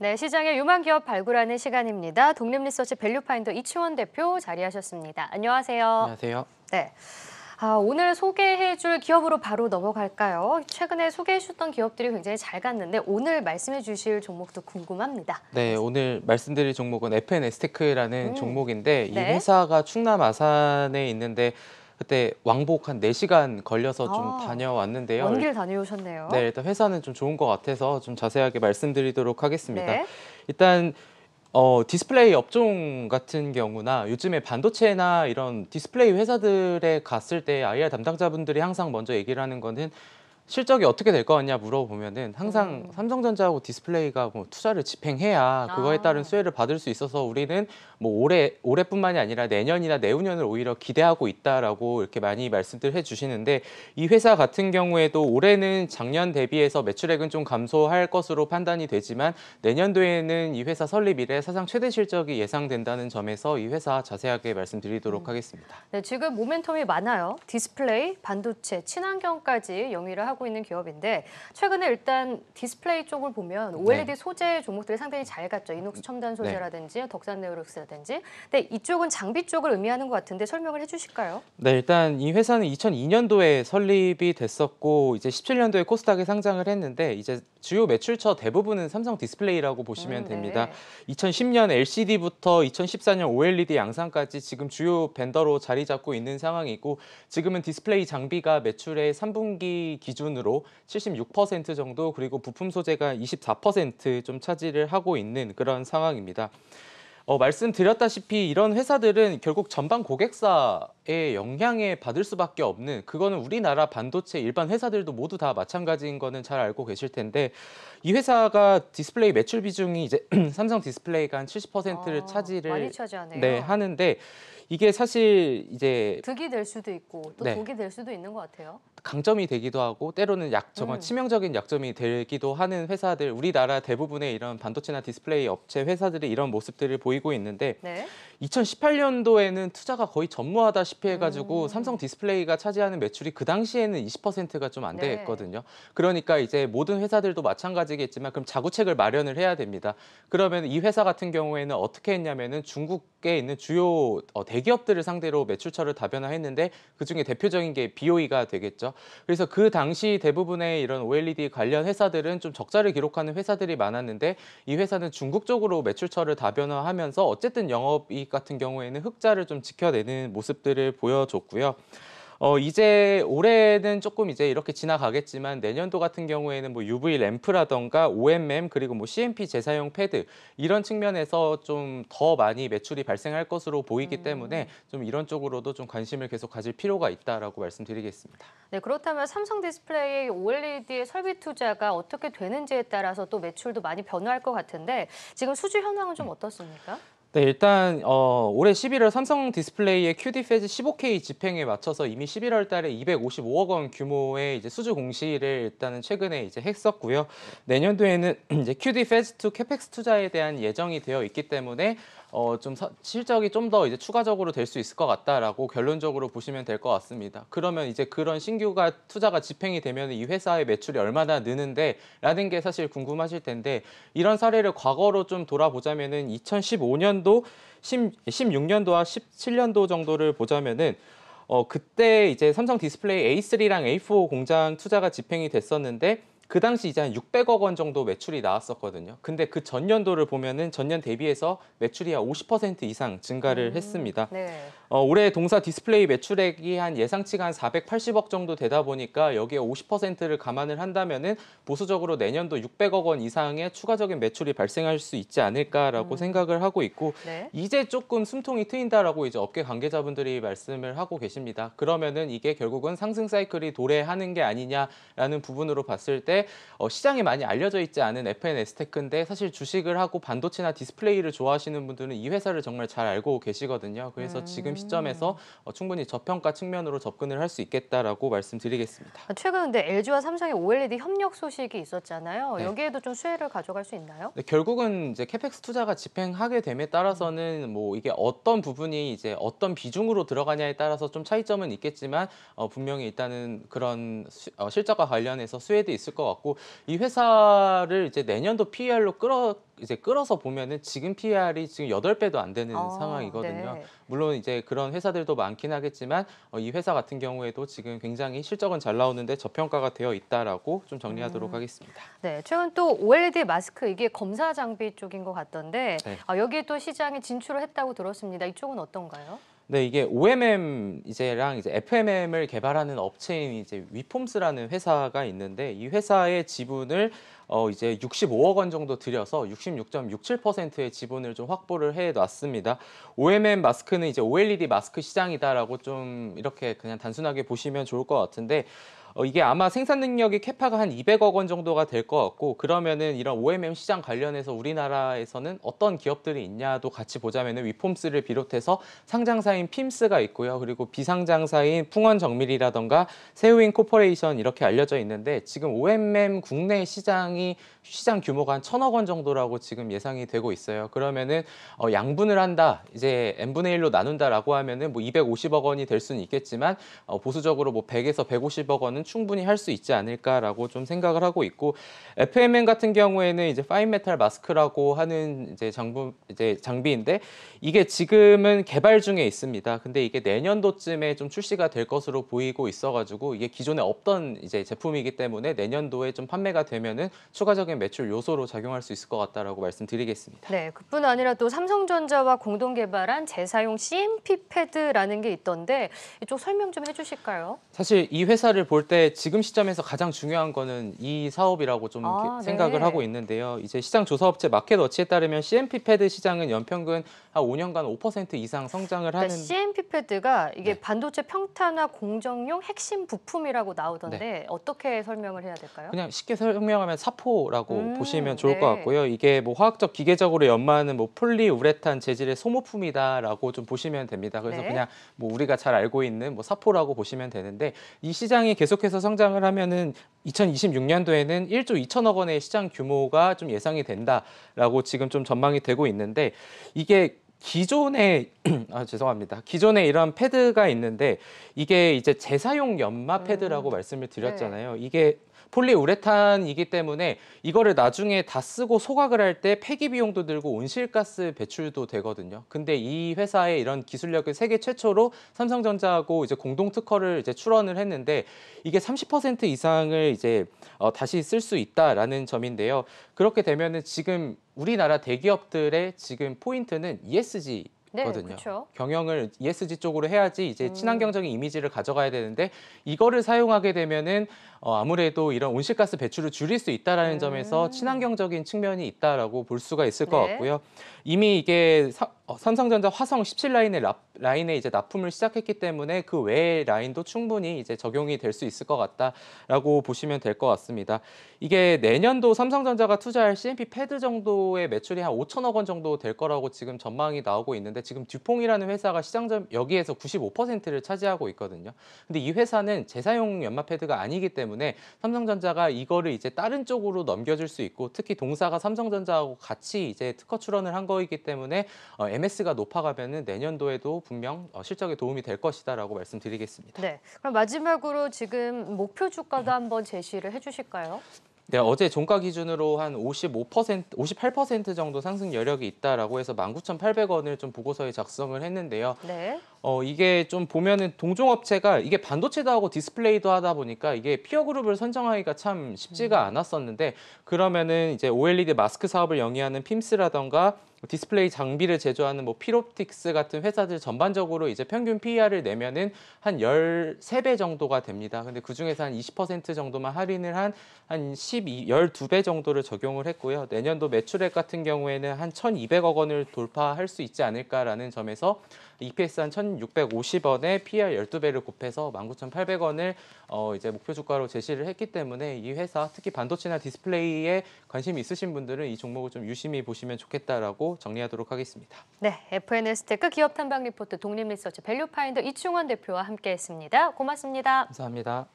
네, 시장의 유망 기업 발굴하는 시간입니다. 독립리서치 밸류파인더 이치원 대표 자리하셨습니다. 안녕하세요. 안녕하세요. 네. 아, 오늘 소개해줄 기업으로 바로 넘어갈까요? 최근에 소개해주셨던 기업들이 굉장히 잘 갔는데 오늘 말씀해주실 종목도 궁금합니다. 네, 오늘 말씀드릴 종목은 FN 에스테크라는 음. 종목인데 이 네. 회사가 충남 아산에 있는데 그때 왕복 한 네시간 걸려서 좀 아, 다녀왔는데요. 먼 길 다녀오셨네요. 네, 일단 회사는 좀 좋은 것 같아서 좀 자세하게 말씀드리도록 하겠습니다. 네. 일단 어, 디스플레이 업종 같은 경우나 요즘에 반도체나 이런 디스플레이 회사들에 갔을 때 IR 담당자분들이 항상 먼저 얘기를 하는 거는 실적이 어떻게 될것 같냐 물어보면은 항상 음. 삼성전자하고 디스플레이가 뭐 투자를 집행해야 그거에 아. 따른 수혜를 받을 수 있어서 우리는 뭐 올해 올해뿐만이 아니라 내년이나 내후년을 오히려 기대하고 있다라고 이렇게 많이 말씀들 해주시는데 이 회사 같은 경우에도 올해는 작년 대비해서 매출액은 좀 감소할 것으로 판단이 되지만 내년도에는 이 회사 설립 이래 사상 최대 실적이 예상된다는 점에서 이 회사 자세하게 말씀드리도록 음. 하겠습니다. 네, 지금 모멘텀이 많아요. 디스플레이, 반도체, 친환경까지 영위를 하고. 하고 있는 기업인데 최근에 일단 디스플레이 쪽을 보면 OLED 네. 소재 종목들이 상당히 잘 갔죠. 이녹스 첨단 네. 소재라든지 네. 덕산네오룩스라든지. 근데 이쪽은 장비 쪽을 의미하는 것 같은데 설명을 해주실까요? 네, 일단 이 회사는 2002년도에 설립이 됐었고 이제 17년도에 코스닥에 상장을 했는데 이제 주요 매출처 대부분은 삼성 디스플레이라고 보시면 음, 네. 됩니다. 2010년 LCD부터 2014년 OLED 양상까지 지금 주요 벤더로 자리 잡고 있는 상황이고 지금은 디스플레이 장비가 매출의 3분기 기준으로 76% 정도 그리고 부품 소재가 24%좀 차지를 하고 있는 그런 상황입니다. 어, 말씀드렸다시피 이런 회사들은 결국 전방 고객사 의 영향에 받을 수밖에 없는 그거는 우리나라 반도체 일반 회사들도 모두 다 마찬가지인 거는 잘 알고 계실 텐데 이 회사가 디스플레이 매출 비중이 이제 삼성 디스플레이가 한 70%를 아, 차지를 네, 하는데 이게 사실 이제 득이 될 수도 있고 또 네. 독이 될 수도 있는 것 같아요. 강점이 되기도 하고 때로는 약 정말 음. 치명적인 약점이 되기도 하는 회사들 우리나라 대부분의 이런 반도체나 디스플레이 업체 회사들이 이런 모습들을 보이고 있는데 네. 2018년도에는 투자가 거의 전무하다싶피 보시다시피 해가지고 음. 삼성 디스플레이가 차지하는 매출이 그 당시에는 20%가 좀안 네. 됐거든요. 그러니까 이제 모든 회사들도 마찬가지겠지만 그럼 자구책을 마련을 해야 됩니다. 그러면 이 회사 같은 경우에는 어떻게 했냐면은 중국에 있는 주요 어, 대기업들을 상대로 매출처를 다변화했는데 그 중에 대표적인 게 BOE가 되겠죠. 그래서 그 당시 대부분의 이런 OLED 관련 회사들은 좀 적자를 기록하는 회사들이 많았는데 이 회사는 중국 쪽으로 매출처를 다변화하면서 어쨌든 영업이익 같은 경우에는 흑자를 좀 지켜내는 모습들을 모습을 보여줬고요. 어, 이제 올해는 조금 이제 이렇게 지나가겠지만 내년도 같은 경우에는 뭐 UV 램프라던가 OMM 그리고 뭐 CMP 재사용 패드 이런 측면에서 좀 더 많이 매출이 발생할 것으로 보이기 음. 때문에 좀 이런 쪽으로도 좀 관심을 계속 가질 필요가 있다라고 말씀드리겠습니다. 네, 그렇다면 삼성 디스플레이 OLED의 설비 투자가 어떻게 되는지에 따라서 또 매출도 많이 변화할 것 같은데 지금 수주 현황은 좀 음. 어떻습니까? 음. 네, 일단 어, 올해 11월 삼성 디스플레이의 QD 페즈 15K 집행에 맞춰서 이미 11월 달에 255억 원 규모의 이제 수주 공시를 일단은 최근에 이제 했었고요. 내년도에는 이제 QD 페즈지2 캐펙스 투자에 대한 예정이 되어 있기 때문에 어, 좀 사, 실적이 좀 더 이제 추가적으로 될 수 있을 것 같다라고 결론적으로 보시면 될 것 같습니다. 그러면 이제 그런 신규가 투자가 집행이 되면 이 회사의 매출이 얼마나 느는데 라는 게 사실 궁금하실 텐데 이런 사례를 과거로 좀 돌아보자면은 2015년도 10, 16년도와 17년도 정도를 보자면은 어, 그때 이제 삼성 디스플레이 A3랑 A4 공장 투자가 집행이 됐었는데 그 당시 이제 한 600억 원 정도 매출이 나왔었거든요. 근데 그 전년도를 보면은 전년 대비해서 매출이 한50% 이상 증가를 음, 했습니다. 네. 어, 올해 동사 디스플레이 매출액이 한 예상치가 한 480억 정도 되다 보니까 여기에 50%를 감안을 한다면은 보수적으로 내년도 600억 원 이상의 추가적인 매출이 발생할 수 있지 않을까라고 음. 생각을 하고 있고 네. 이제 조금 숨통이 트인다라고 이제 업계 관계자분들이 말씀을 하고 계십니다. 그러면은 이게 결국은 상승 사이클이 도래하는 게 아니냐라는 부분으로 봤을 때 어, 시장에 많이 알려져 있지 않은 FNS 테크인데 사실 주식을 하고 반도체나 디스플레이를 좋아하시는 분들은 이 회사를 정말 잘 알고 계시거든요. 그래서 음. 지금 시점에서 어, 충분히 저평가 측면으로 접근을 할 수 있겠다라고 말씀드리겠습니다. 아, 최근 근데 LG와 삼성의 OLED 협력 소식이 있었잖아요. 네. 여기에도 좀 수혜를 가져갈 수 있나요? 네, 결국은 이제 캐펙스 투자가 집행하게 됨에 따라서는 뭐 이게 어떤 부분이 이제 어떤 비중으로 들어가냐에 따라서 좀 차이점은 있겠지만 어, 분명히 일단은 그런 수, 어, 실적과 관련해서 수혜도 있을 것 같고 이 회사를 이제 내년도 PER로 끌어 이제 끌어서 보면은 지금 PER이 지금 여덟 배도안 되는 아, 상황이거든요. 네. 물론 이제 그런 회사들도 많긴 하겠지만 어, 이 회사 같은 경우에도 지금 굉장히 실적은 잘 나오는데 저평가가 되어 있다라고 좀 정리하도록 음. 하겠습니다. 네, 최근 또 OLED 마스크 이게 검사 장비 쪽인 것 같던데 네. 아, 여기에 또 시장에 진출을 했다고 들었습니다. 이쪽은 어떤가요? 네, 이게 OMM 이제랑 이제 FMM을 개발하는 업체인 이제 위폼스라는 회사가 있는데 이 회사의 지분을 어 이제 65억 원 정도 들여서 66.67%의 지분을 좀 확보를 해 놨습니다. OMM 마스크는 이제 OLED 마스크 시장이다라고 좀 이렇게 그냥 단순하게 보시면 좋을 것 같은데 어, 이게 아마 생산 능력이 캐파가 한 200억 원 정도가 될 것 같고 그러면은 이런 OMM 시장 관련해서 우리나라에서는 어떤 기업들이 있냐도 같이 보자면은 위폼스를 비롯해서 상장사인 핌스가 있고요. 그리고 비상장사인 풍원정밀이라던가 세우인 코퍼레이션 이렇게 알려져 있는데 지금 OMM 국내 시장이 시장 규모가 한 천억 원 정도라고 지금 예상이 되고 있어요. 그러면은 어, 양분을 한다, 이제 n분의 1로 나눈다라고 하면은 뭐 250억 원이 될 수는 있겠지만 어, 보수적으로 뭐 100에서 150억 원은 충분히 할 수 있지 않을까라고 좀 생각을 하고 있고 FMN 같은 경우에는 이제 파인메탈 마스크라고 하는 이제 장부 이제 장비인데 이게 지금은 개발 중에 있습니다. 근데 이게 내년도쯤에 좀 출시가 될 것으로 보이고 있어가지고 이게 기존에 없던 이제 제품이기 때문에 내년도에 좀 판매가 되면은 추가적인 상승 매출 요소로 작용할 수 있을 것 같다라고 말씀드리겠습니다. 네, 그뿐 아니라 또 삼성전자와 공동 개발한 재사용 CMP 패드라는 게 있던데 이쪽 설명 좀 해주실까요? 사실 이 회사를 볼 때 지금 시점에서 가장 중요한 거는 이 사업이라고 좀 아, 네. 생각을 네. 하고 있는데요. 이제 시장 조사업체 마켓워치에 따르면 CMP 패드 시장은 연평균 한 5년간 5% 이상 성장을 그러니까 하는 CMP 패드가 이게 네. 반도체 평탄화 공정용 핵심 부품이라고 나오던데 네. 어떻게 설명을 해야 될까요? 그냥 쉽게 설명하면 사포라고 음, 보시면 좋을 네. 것 같고요. 이게 뭐 화학적 기계적으로 연마하는 뭐 폴리우레탄 재질의 소모품이다라고 좀 보시면 됩니다. 그래서 네. 그냥 뭐 우리가 잘 알고 있는 뭐 사포라고 보시면 되는데 이 시장이 계속해서 성장을 하면은 2026년도에는 1조 2천억 원의 시장 규모가 좀 예상이 된다라고 지금 좀 전망이 되고 있는데 이게 기존에 아, 죄송합니다. 기존에 이런 패드가 있는데 이게 이제 재사용 연마 패드라고 음. 말씀을 네. 드렸잖아요. 이게 폴리우레탄이기 때문에 이거를 나중에 다 쓰고 소각을 할 때 폐기 비용도 들고 온실가스 배출도 되거든요. 근데 이 회사의 이런 기술력을 세계 최초로 삼성전자하고 이제 공동 특허를 이제 출원을 했는데 이게 30% 이상을 이제 어, 다시 쓸 수 있다라는 점인데요. 그렇게 되면은 지금 우리나라 대기업들의 지금 포인트는 ESG 네, 거든요. 네, 경영을 ESG 쪽으로 해야지 이제 음. 친환경적인 이미지를 가져가야 되는데 이거를 사용하게 되면은 어, 아무래도 이런 온실가스 배출을 줄일 수 있다라는 음. 점에서 친환경적인 측면이 있다라고 볼 수가 있을 네. 것 같고요. 이미 이게 사, 어, 삼성전자 화성 17라인의 라, 라인에 이제 납품을 시작했기 때문에 그 외의 라인도 충분히 이제 적용이 될 수 있을 것 같다라고 보시면 될 것 같습니다. 이게 내년도 삼성전자가 투자할 CMP 패드 정도의 매출이 한 5천억 원 정도 될 거라고 지금 전망이 나오고 있는데. 건데 지금 듀퐁이라는 회사가 시장 점 여기에서 95%를 차지하고 있거든요. 근데 이 회사는 재사용 연마 패드가 아니기 때문에 삼성전자가 이거를 이제 다른 쪽으로 넘겨줄 수 있고 특히 동사가 삼성전자하고 같이 이제 특허 출원을 한 거이기 때문에 어, MS가 높아가면은 내년도에도 분명 어, 실적에 도움이 될 것이다라고 말씀드리겠습니다. 네. 그럼 마지막으로 지금 목표 주가도 한번 제시를 해주실까요? 네, 어제 종가 기준으로 한 55%, 58% 정도 상승 여력이 있다라고 해서 19,800원을 좀 보고서에 작성을 했는데요. 네. 어, 이게 좀 보면은 동종업체가 이게 반도체도 하고 디스플레이도 하다 보니까 이게 피어 그룹을 선정하기가 참 쉽지가 음. 않았었는데 그러면은 이제 OLED 마스크 사업을 영위하는 핌스라던가 뭐 디스플레이 장비를 제조하는 뭐 피롭틱스 같은 회사들 전반적으로 이제 평균 PER을 내면은 한 13배 정도가 됩니다. 근데 그중에서 한 20% 정도만 할인을 한한 12, 12배 정도를 적용을 했고요. 내년도 매출액 같은 경우에는 한 1,200억 원을 돌파할 수 있지 않을까라는 점에서 EPS 한 1,650원에 PER 12배를 곱해서 19,800원을 어 이제 목표 주가로 제시를 했기 때문에 이 회사 특히 반도체나 디스플레이에 관심이 있으신 분들은 이 종목을 좀 유심히 보시면 좋겠다라고 정리하도록 하겠습니다. 네, FNS 테크 기업 탐방 리포트 독립 리서치 밸류파인더 이충원 대표와 함께했습니다. 고맙습니다. 감사합니다.